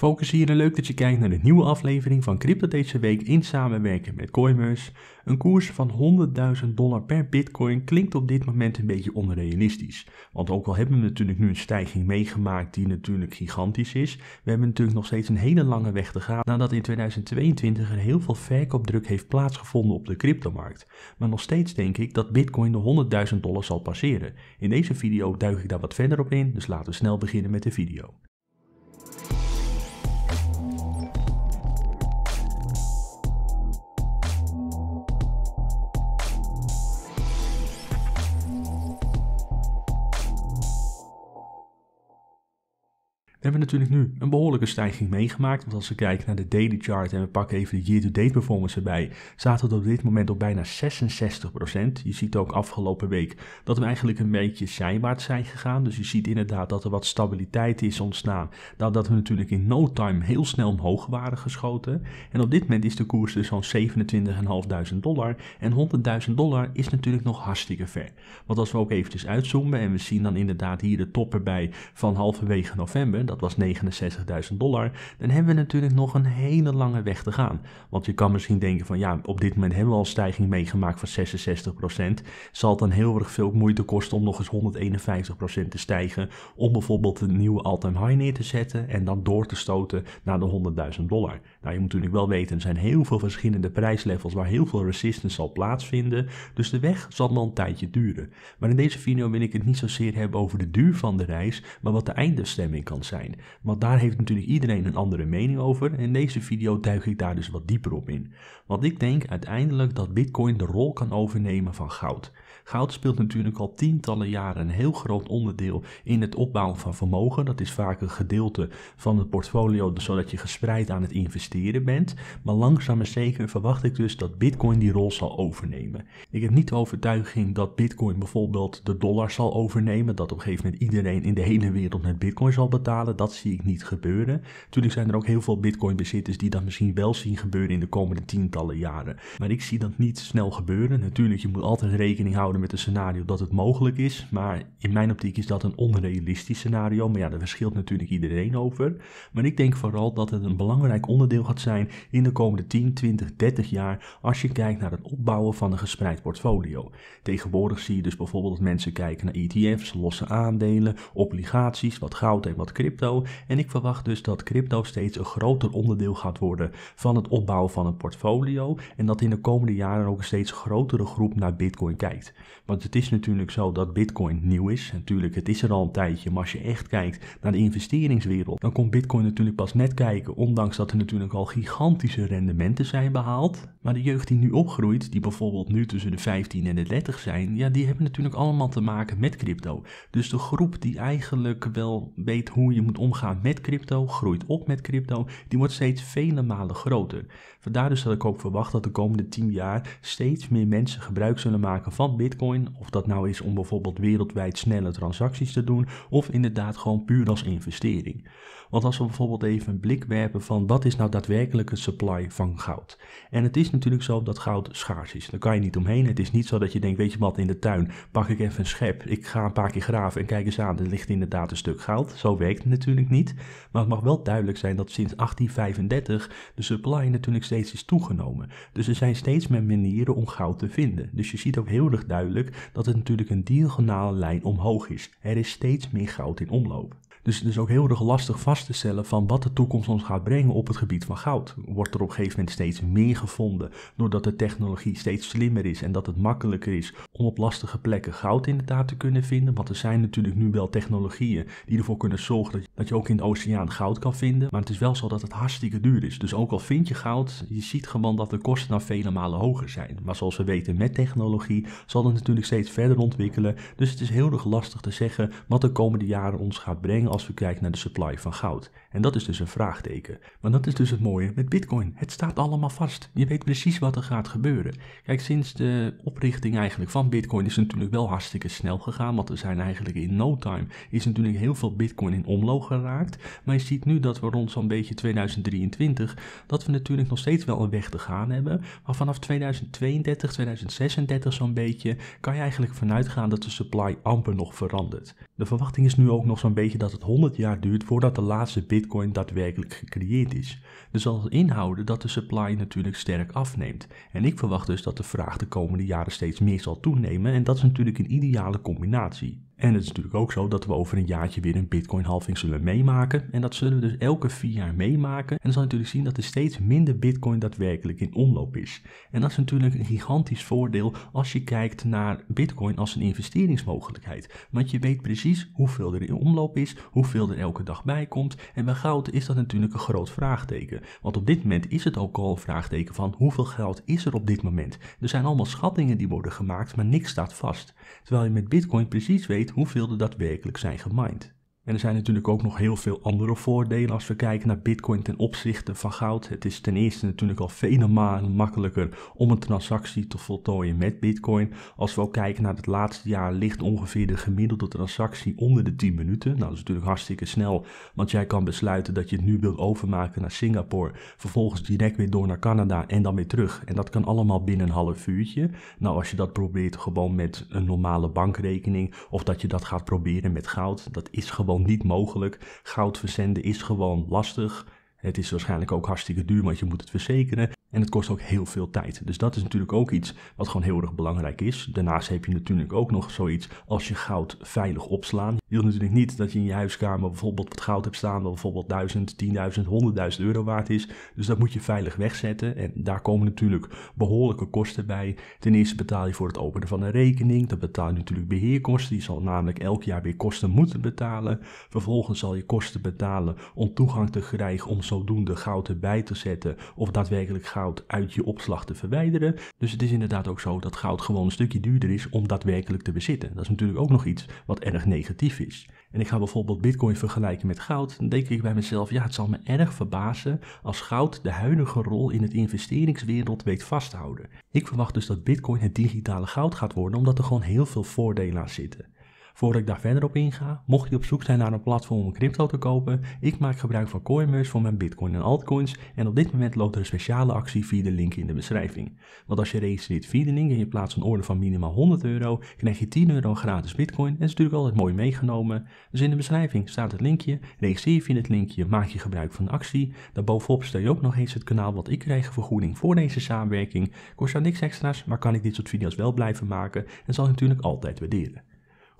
Focus hier leuk dat je kijkt naar de nieuwe aflevering van Crypto deze week in samenwerking met Coinmers. Een koers van 100.000 dollar per bitcoin klinkt op dit moment een beetje onrealistisch. Want ook al hebben we natuurlijk nu een stijging meegemaakt die natuurlijk gigantisch is, we hebben natuurlijk nog steeds een hele lange weg te gaan nadat in 2022 er heel veel verkoopdruk heeft plaatsgevonden op de cryptomarkt. Maar nog steeds denk ik dat bitcoin de 100.000 dollar zal passeren. In deze video duik ik daar wat verder op in, dus laten we snel beginnen met de video. We hebben natuurlijk nu een behoorlijke stijging meegemaakt. Want als we kijken naar de daily chart en we pakken even de year-to-date performance erbij, zaten het op dit moment op bijna 66%. Je ziet ook afgelopen week dat we eigenlijk een beetje zijwaarts zijn gegaan. Dus je ziet inderdaad dat er wat stabiliteit is ontstaan. Dat we natuurlijk in no time heel snel omhoog waren geschoten. En op dit moment is de koers dus zo'n 27.500 dollar. En 100.000 dollar is natuurlijk nog hartstikke ver. Want als we ook eventjes uitzoomen en we zien dan inderdaad hier de top erbij van halverwege november dat was 69.000 dollar, dan hebben we natuurlijk nog een hele lange weg te gaan. Want je kan misschien denken van ja, op dit moment hebben we al een stijging meegemaakt van 66%. Zal het dan heel erg veel moeite kosten om nog eens 151% te stijgen, om bijvoorbeeld een nieuwe all-time high neer te zetten en dan door te stoten naar de 100.000 dollar. Nou, je moet natuurlijk wel weten, er zijn heel veel verschillende prijslevels waar heel veel resistance zal plaatsvinden, dus de weg zal nog een tijdje duren. Maar in deze video wil ik het niet zozeer hebben over de duur van de reis, maar wat de eindbestemming kan zijn. Want daar heeft natuurlijk iedereen een andere mening over en in deze video duik ik daar dus wat dieper op in. Want ik denk uiteindelijk dat bitcoin de rol kan overnemen van goud. Goud speelt natuurlijk al tientallen jaren een heel groot onderdeel in het opbouwen van vermogen. Dat is vaak een gedeelte van het portfolio, dus zodat je gespreid aan het investeren bent. Maar langzaam en zeker verwacht ik dus dat Bitcoin die rol zal overnemen. Ik heb niet de overtuiging dat Bitcoin bijvoorbeeld de dollar zal overnemen, dat op een gegeven moment iedereen in de hele wereld met Bitcoin zal betalen. Dat zie ik niet gebeuren. Natuurlijk zijn er ook heel veel Bitcoin-bezitters die dat misschien wel zien gebeuren in de komende tientallen jaren. Maar ik zie dat niet snel gebeuren. Natuurlijk, je moet altijd rekening houden met het scenario dat het mogelijk is. Maar in mijn optiek is dat een onrealistisch scenario. Maar ja, daar verschilt natuurlijk iedereen over. Maar ik denk vooral dat het een belangrijk onderdeel gaat zijn in de komende 10, 20, 30 jaar. Als je kijkt naar het opbouwen van een gespreid portfolio. Tegenwoordig zie je dus bijvoorbeeld dat mensen kijken naar ETF's, losse aandelen, obligaties, wat goud en wat crypto en ik verwacht dus dat crypto steeds een groter onderdeel gaat worden van het opbouwen van een portfolio en dat in de komende jaren ook een steeds grotere groep naar Bitcoin kijkt. Want het is natuurlijk zo dat Bitcoin nieuw is. Natuurlijk, het is er al een tijdje, maar als je echt kijkt naar de investeringswereld, dan komt Bitcoin natuurlijk pas net kijken, ondanks dat er natuurlijk al gigantische rendementen zijn behaald. Maar de jeugd die nu opgroeit, die bijvoorbeeld nu tussen de 15 en de 30 zijn, ja, die hebben natuurlijk allemaal te maken met crypto. Dus de groep die eigenlijk wel weet hoe je moet omgaan met crypto, groeit op met crypto, die wordt steeds vele malen groter. Vandaar dus dat ik ook verwacht dat de komende 10 jaar steeds meer mensen gebruik zullen maken van Bitcoin. Of dat nou is om bijvoorbeeld wereldwijd snelle transacties te doen, of inderdaad gewoon puur als investering. Want als we bijvoorbeeld even een blik werpen van wat is nou daadwerkelijk het supply van goud. En het is natuurlijk zo dat goud schaars is. Daar kan je niet omheen. Het is niet zo dat je denkt, weet je wat, in de tuin pak ik even een schep. Ik ga een paar keer graven en kijk eens aan, er ligt inderdaad een stuk goud. Zo werkt het natuurlijk niet, maar het mag wel duidelijk zijn dat sinds 1835 de supply natuurlijk steeds is toegenomen. Dus er zijn steeds meer manieren om goud te vinden. Dus je ziet ook heel erg duidelijk dat het natuurlijk een diagonale lijn omhoog is. Er is steeds meer goud in omloop. Dus, is dus ook heel erg lastig vast te stellen van wat de toekomst ons gaat brengen op het gebied van goud. Wordt er op een gegeven moment steeds meer gevonden doordat de technologie steeds slimmer is en dat het makkelijker is om op lastige plekken goud inderdaad te kunnen vinden. Want er zijn natuurlijk nu wel technologieën die ervoor kunnen zorgen dat, dat je ook in de oceaan goud kan vinden. Maar het is wel zo dat het hartstikke duur is. Dus ook al vind je goud, je ziet gewoon dat de kosten naar vele malen hoger zijn. Maar zoals we weten met technologie zal het natuurlijk steeds verder ontwikkelen. Dus het is heel erg lastig te zeggen wat de komende jaren ons gaat brengen als we kijken naar de supply van goud. En dat is dus een vraagteken. Want dat is dus het mooie met Bitcoin. Het staat allemaal vast. Je weet precies wat er gaat gebeuren. Kijk, sinds de oprichting eigenlijk van Bitcoin is het natuurlijk wel hartstikke snel gegaan. Want we zijn eigenlijk in no time is natuurlijk heel veel Bitcoin in omloop geraakt. Maar je ziet nu dat we rond zo'n beetje 2023 dat we natuurlijk nog steeds wel een weg te gaan hebben. Maar vanaf 2032, 2036 zo'n beetje kan je eigenlijk vanuit gaan dat de supply amper nog verandert. De verwachting is nu ook nog zo'n beetje dat het Honderd 100 jaar duurt voordat de laatste bitcoin daadwerkelijk gecreëerd is. Dus dat zal inhouden dat de supply natuurlijk sterk afneemt. En ik verwacht dus dat de vraag de komende jaren steeds meer zal toenemen en dat is natuurlijk een ideale combinatie. En het is natuurlijk ook zo dat we over een jaartje weer een bitcoin halving zullen meemaken. En dat zullen we dus elke vier jaar meemaken. En dan zal je natuurlijk zien dat er steeds minder bitcoin daadwerkelijk in omloop is. En dat is natuurlijk een gigantisch voordeel als je kijkt naar bitcoin als een investeringsmogelijkheid. Want je weet precies hoeveel er in omloop is, hoeveel er elke dag bij komt. En bij goud is dat natuurlijk een groot vraagteken. Want op dit moment is het ook al een vraagteken van hoeveel geld is er op dit moment. Er zijn allemaal schattingen die worden gemaakt, maar niks staat vast. Terwijl je met bitcoin precies weet hoeveel er daadwerkelijk zijn gemined. En er zijn natuurlijk ook nog heel veel andere voordelen als we kijken naar Bitcoin ten opzichte van goud. Het is ten eerste natuurlijk al vele malen makkelijker om een transactie te voltooien met Bitcoin. Als we ook kijken naar het laatste jaar, ligt ongeveer de gemiddelde transactie onder de 10 minuten. Nou, dat is natuurlijk hartstikke snel, want jij kan besluiten dat je het nu wilt overmaken naar Singapore, vervolgens direct weer door naar Canada en dan weer terug. En dat kan allemaal binnen een half uurtje. Nou, als je dat probeert gewoon met een normale bankrekening of dat je dat gaat proberen met goud, dat is gewoon gewoon niet mogelijk. Goud verzenden is gewoon lastig. Het is waarschijnlijk ook hartstikke duur, want je moet het verzekeren. En het kost ook heel veel tijd. Dus dat is natuurlijk ook iets wat gewoon heel erg belangrijk is. Daarnaast heb je natuurlijk ook nog zoiets als je goud veilig opslaan. Je wilt natuurlijk niet dat je in je huiskamer bijvoorbeeld wat goud hebt staan dat bijvoorbeeld 1000, 10.000, 100.000 euro waard is. Dus dat moet je veilig wegzetten. En daar komen natuurlijk behoorlijke kosten bij. Ten eerste betaal je voor het openen van een rekening. Dan betaal je natuurlijk beheerkosten. Je zal namelijk elk jaar weer kosten moeten betalen. Vervolgens zal je kosten betalen om toegang te krijgen om zodoende goud erbij te zetten of daadwerkelijk goud goud uit je opslag te verwijderen. Dus het is inderdaad ook zo dat goud gewoon een stukje duurder is om daadwerkelijk te bezitten. Dat is natuurlijk ook nog iets wat erg negatief is. En ik ga bijvoorbeeld bitcoin vergelijken met goud. Dan denk ik bij mezelf, ja het zal me erg verbazen als goud de huidige rol in het investeringswereld weet te vasthouden. Ik verwacht dus dat bitcoin het digitale goud gaat worden omdat er gewoon heel veel voordelen aan zitten. Voordat ik daar verder op inga, mocht je op zoek zijn naar een platform om crypto te kopen, ik maak gebruik van Coinmerce voor mijn bitcoin en altcoins en op dit moment loopt er een speciale actie via de link in de beschrijving. Want als je registreert via de link en je plaatst een order van minimaal 100 euro, krijg je 10 euro gratis bitcoin en is natuurlijk altijd mooi meegenomen. Dus in de beschrijving staat het linkje, registreer je het linkje, maak je gebruik van de actie. Daarbovenop stel je ook nog eens het kanaal wat ik krijg vergoeding voor deze samenwerking. Kost jou niks extra's, maar kan ik dit soort video's wel blijven maken en zal ik natuurlijk altijd waarderen.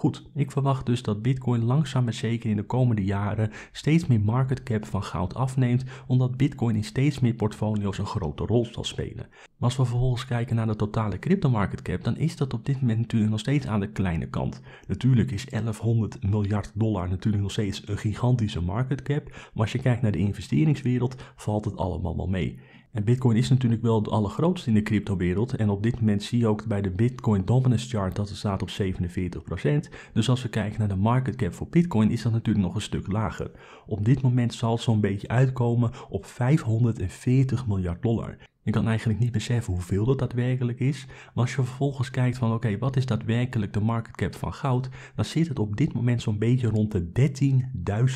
Goed, ik verwacht dus dat Bitcoin langzaam maar zeker in de komende jaren steeds meer market cap van goud afneemt, omdat Bitcoin in steeds meer portfolio's een grote rol zal spelen. Maar als we vervolgens kijken naar de totale crypto market cap, dan is dat op dit moment natuurlijk nog steeds aan de kleine kant. Natuurlijk is 1100 miljard dollar natuurlijk nog steeds een gigantische market cap, maar als je kijkt naar de investeringswereld valt het allemaal wel mee. En Bitcoin is natuurlijk wel het allergrootste in de cryptowereld. En op dit moment zie je ook bij de Bitcoin Dominance Chart dat het staat op 47%. Dus als we kijken naar de market cap voor Bitcoin is dat natuurlijk nog een stuk lager. Op dit moment zal het zo'n beetje uitkomen op 540 miljard dollar. Je kan eigenlijk niet beseffen hoeveel dat daadwerkelijk is. Maar als je vervolgens kijkt van oké, wat is daadwerkelijk de market cap van goud? Dan zit het op dit moment zo'n beetje rond de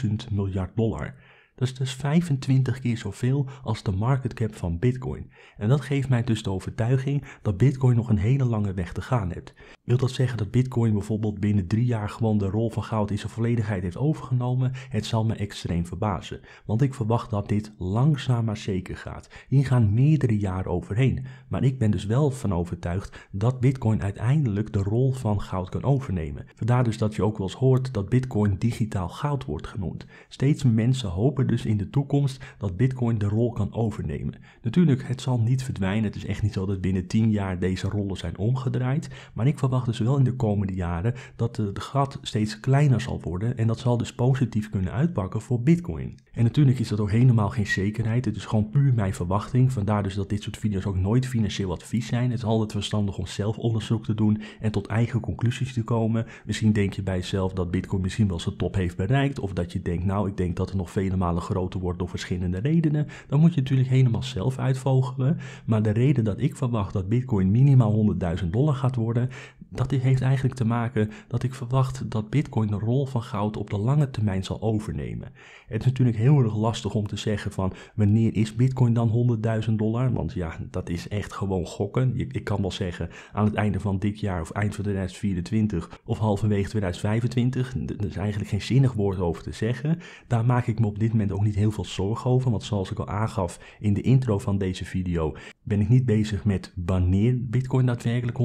13.000 miljard dollar. Dat is dus 25 keer zoveel als de market cap van Bitcoin. En dat geeft mij dus de overtuiging dat Bitcoin nog een hele lange weg te gaan heeft. Wil dat zeggen dat Bitcoin bijvoorbeeld binnen drie jaar gewoon de rol van goud in zijn volledigheid heeft overgenomen? Het zal me extreem verbazen, want ik verwacht dat dit langzaam maar zeker gaat. Hier gaan meerdere jaren overheen. Maar ik ben dus wel van overtuigd dat Bitcoin uiteindelijk de rol van goud kan overnemen. Vandaar dus dat je ook wel eens hoort dat Bitcoin digitaal goud wordt genoemd. Steeds mensen hopen dus in de toekomst dat Bitcoin de rol kan overnemen. Natuurlijk, het zal niet verdwijnen. Het is echt niet zo dat binnen 10 jaar deze rollen zijn omgedraaid. Maar ik verwacht dus wel in de komende jaren dat het gat steeds kleiner zal worden. En dat zal dus positief kunnen uitpakken voor Bitcoin. En natuurlijk is dat ook helemaal geen zekerheid. Het is gewoon puur mijn verwachting. Vandaar dus dat dit soort video's ook nooit financieel advies zijn. Het is altijd verstandig om zelf onderzoek te doen en tot eigen conclusies te komen. Misschien denk je bij jezelf dat Bitcoin misschien wel zijn top heeft bereikt. Of dat je denkt, nou, ik denk dat er nog vele malen groter wordt door verschillende redenen, dan moet je natuurlijk helemaal zelf uitvogelen. Maar de reden dat ik verwacht dat Bitcoin minimaal 100.000 dollar gaat worden, dat heeft eigenlijk te maken dat ik verwacht dat Bitcoin de rol van goud op de lange termijn zal overnemen. Het is natuurlijk heel erg lastig om te zeggen van wanneer is Bitcoin dan 100.000 dollar? Want ja, dat is echt gewoon gokken. Ik kan wel zeggen aan het einde van dit jaar of eind van 2024 of halverwege 2025. Er is eigenlijk geen zinnig woord over te zeggen. Daar maak ik me op dit moment moment ook niet heel veel zorg over, want zoals ik al aangaf in de intro van deze video, ben ik niet bezig met wanneer Bitcoin daadwerkelijk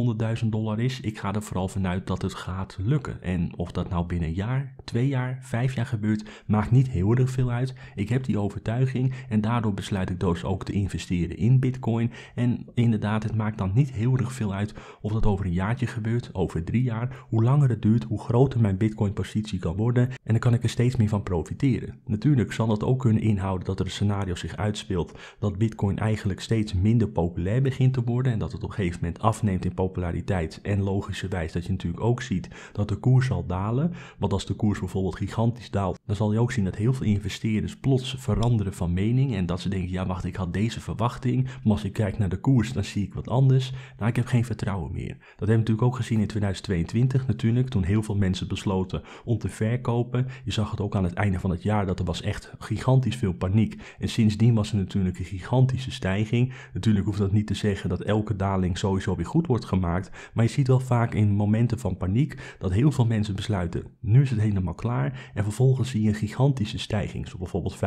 100.000 dollar is. Ik ga er vooral vanuit dat het gaat lukken. En of dat nou binnen een jaar, twee jaar, vijf jaar gebeurt, maakt niet heel erg veel uit. Ik heb die overtuiging en daardoor besluit ik dus ook te investeren in Bitcoin. En inderdaad, het maakt dan niet heel erg veel uit of dat over een jaartje gebeurt, over drie jaar. Hoe langer het duurt, hoe groter mijn Bitcoin-positie kan worden. En dan kan ik er steeds meer van profiteren. Natuurlijk zal dat ook kunnen inhouden dat er een scenario zich uitspeelt dat Bitcoin eigenlijk steeds minder populair begint te worden en dat het op een gegeven moment afneemt in populariteit. En logischerwijs dat je natuurlijk ook ziet dat de koers zal dalen. Want als de koers bijvoorbeeld gigantisch daalt, dan zal je ook zien dat heel veel investeerders plots veranderen van mening en dat ze denken, ja wacht, ik had deze verwachting, maar als ik kijk naar de koers, dan zie ik wat anders. Nou, ik heb geen vertrouwen meer. Dat hebben we natuurlijk ook gezien in 2022 natuurlijk, toen heel veel mensen besloten om te verkopen. Je zag het ook aan het einde van het jaar dat er was echt gigantisch veel paniek. En sindsdien was er natuurlijk een gigantische stijging. Natuurlijk hoeft dat niet te zeggen dat elke daling sowieso weer goed wordt gemaakt. Maar je ziet wel vaak in momenten van paniek dat heel veel mensen besluiten: nu is het helemaal klaar. En vervolgens zie je een gigantische stijging. Zo bijvoorbeeld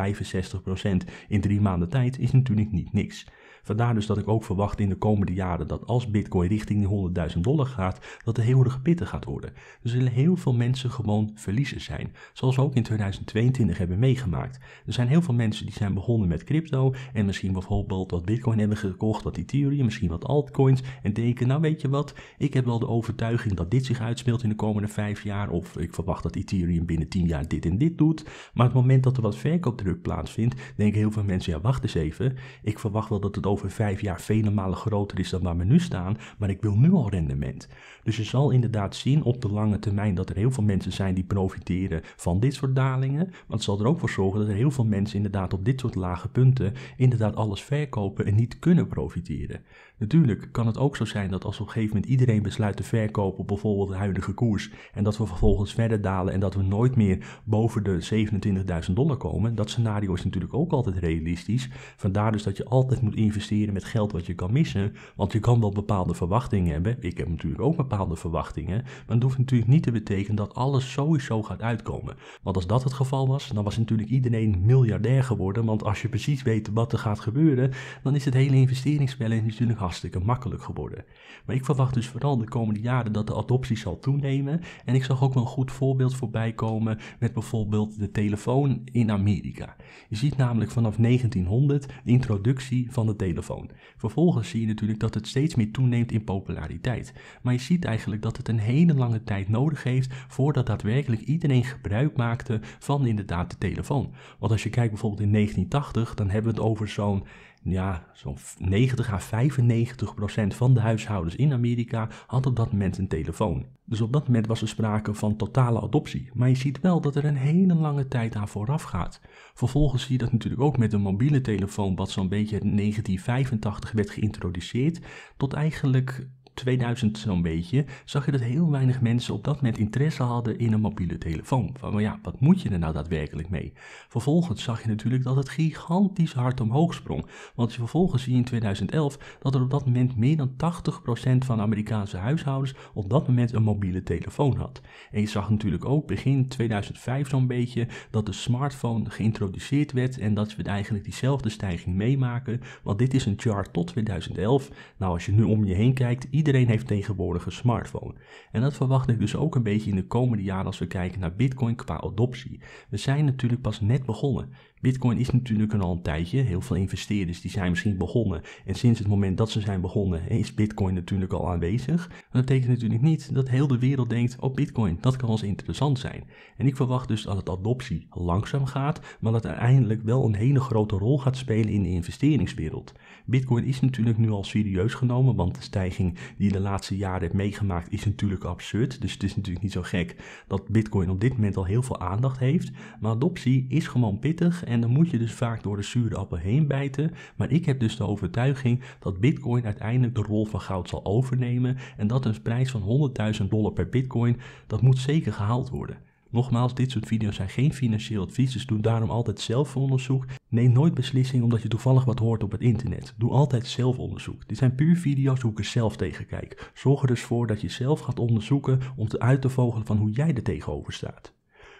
65% in drie maanden tijd is natuurlijk niet niks. Vandaar dus dat ik ook verwacht in de komende jaren dat als Bitcoin richting die 100.000 dollar gaat, dat er heel erg pittig gaat worden. Er zullen heel veel mensen gewoon verliezen zijn, zoals we ook in 2022 hebben meegemaakt. Er zijn heel veel mensen die zijn begonnen met crypto en misschien bijvoorbeeld wat Bitcoin hebben gekocht, wat Ethereum, misschien wat altcoins en denken, nou weet je wat, ik heb wel de overtuiging dat dit zich uitspeelt in de komende vijf jaar of ik verwacht dat Ethereum binnen 10 jaar dit en dit doet. Maar het moment dat er wat verkoopdruk plaatsvindt, denken heel veel mensen, ja wacht eens even, ik verwacht wel dat het over vijf jaar vele malen groter is dan waar we nu staan, maar ik wil nu al rendement. Dus je zal inderdaad zien op de lange termijn dat er heel veel mensen zijn die profiteren van dit soort dalingen. Want het zal er ook voor zorgen dat er heel veel mensen inderdaad op dit soort lage punten inderdaad alles verkopen en niet kunnen profiteren. Natuurlijk kan het ook zo zijn dat als op een gegeven moment iedereen besluit te verkopen bijvoorbeeld de huidige koers en dat we vervolgens verder dalen en dat we nooit meer boven de 27.000 dollar komen, dat scenario is natuurlijk ook altijd realistisch. Vandaar dus dat je altijd moet investeren met geld wat je kan missen. Want je kan wel bepaalde verwachtingen hebben. Ik heb natuurlijk ook bepaalde verwachtingen. Maar dat hoeft natuurlijk niet te betekenen dat alles sowieso gaat uitkomen. Want als dat het geval was, dan was natuurlijk iedereen miljardair geworden. Want als je precies weet wat er gaat gebeuren, dan is het hele investeringsspel natuurlijk hartstikke makkelijk geworden. Maar ik verwacht dus vooral de komende jaren dat de adoptie zal toenemen. En ik zag ook wel een goed voorbeeld voorbij komen met bijvoorbeeld de telefoon in Amerika. Je ziet namelijk vanaf 1900 de introductie van de telefoon telefoon. Vervolgens zie je natuurlijk dat het steeds meer toeneemt in populariteit. Maar je ziet eigenlijk dat het een hele lange tijd nodig heeft voordat daadwerkelijk iedereen gebruik maakte van inderdaad de telefoon. Want als je kijkt bijvoorbeeld in 1980, dan hebben we het over zo'n ja, zo'n 90 à 95 procent van de huishoudens in Amerika had op dat moment een telefoon. Dus op dat moment was er sprake van totale adoptie. Maar je ziet wel dat er een hele lange tijd aan vooraf gaat. Vervolgens zie je dat natuurlijk ook met de mobiele telefoon, wat zo'n beetje in 1985 werd geïntroduceerd, tot eigenlijk 2000 zo'n beetje, zag je dat heel weinig mensen op dat moment interesse hadden in een mobiele telefoon. Van, maar ja, wat moet je er nou daadwerkelijk mee? Vervolgens zag je natuurlijk dat het gigantisch hard omhoog sprong. Want vervolgens zie je in 2011 dat er op dat moment meer dan 80% van Amerikaanse huishoudens op dat moment een mobiele telefoon had. En je zag natuurlijk ook begin 2005 zo'n beetje dat de smartphone geïntroduceerd werd en dat we eigenlijk diezelfde stijging meemaken. Want dit is een chart tot 2011. Nou, als je nu om je heen kijkt, Iedereen heeft tegenwoordig een smartphone. En dat verwacht ik dus ook een beetje in de komende jaren als we kijken naar Bitcoin qua adoptie. We zijn natuurlijk pas net begonnen. Bitcoin is natuurlijk al een tijdje. Heel veel investeerders die zijn misschien begonnen. En sinds het moment dat ze zijn begonnen, is Bitcoin natuurlijk al aanwezig. Maar dat betekent natuurlijk niet dat heel de wereld denkt: oh, Bitcoin, dat kan als interessant zijn. En ik verwacht dus dat het adoptie langzaam gaat, maar dat uiteindelijk wel een hele grote rol gaat spelen in de investeringswereld. Bitcoin is natuurlijk nu al serieus genomen, want de stijging die je de laatste jaren hebt meegemaakt is natuurlijk absurd. Dus het is natuurlijk niet zo gek dat Bitcoin op dit moment al heel veel aandacht heeft. Maar adoptie is gewoon pittig en dan moet je dus vaak door de zure appel heen bijten. Maar ik heb dus de overtuiging dat Bitcoin uiteindelijk de rol van goud zal overnemen. En dat een prijs van 100.000 dollar per Bitcoin, dat moet zeker gehaald worden. Nogmaals, dit soort video's zijn geen financieel advies, dus doe daarom altijd zelf onderzoek. Neem nooit beslissingen omdat je toevallig wat hoort op het internet. Doe altijd zelfonderzoek. Dit zijn puur video's hoe ik er zelf tegen kijk. Zorg er dus voor dat je zelf gaat onderzoeken om te uit te vogelen van hoe jij er tegenover staat.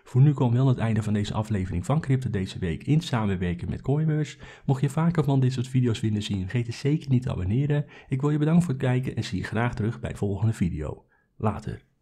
Voor nu komen we het einde van deze aflevering van Crypto deze week in samenwerking met Coinbase. Mocht je vaker van dit soort video's willen zien, vergeet het zeker niet te abonneren. Ik wil je bedanken voor het kijken en zie je graag terug bij de volgende video. Later.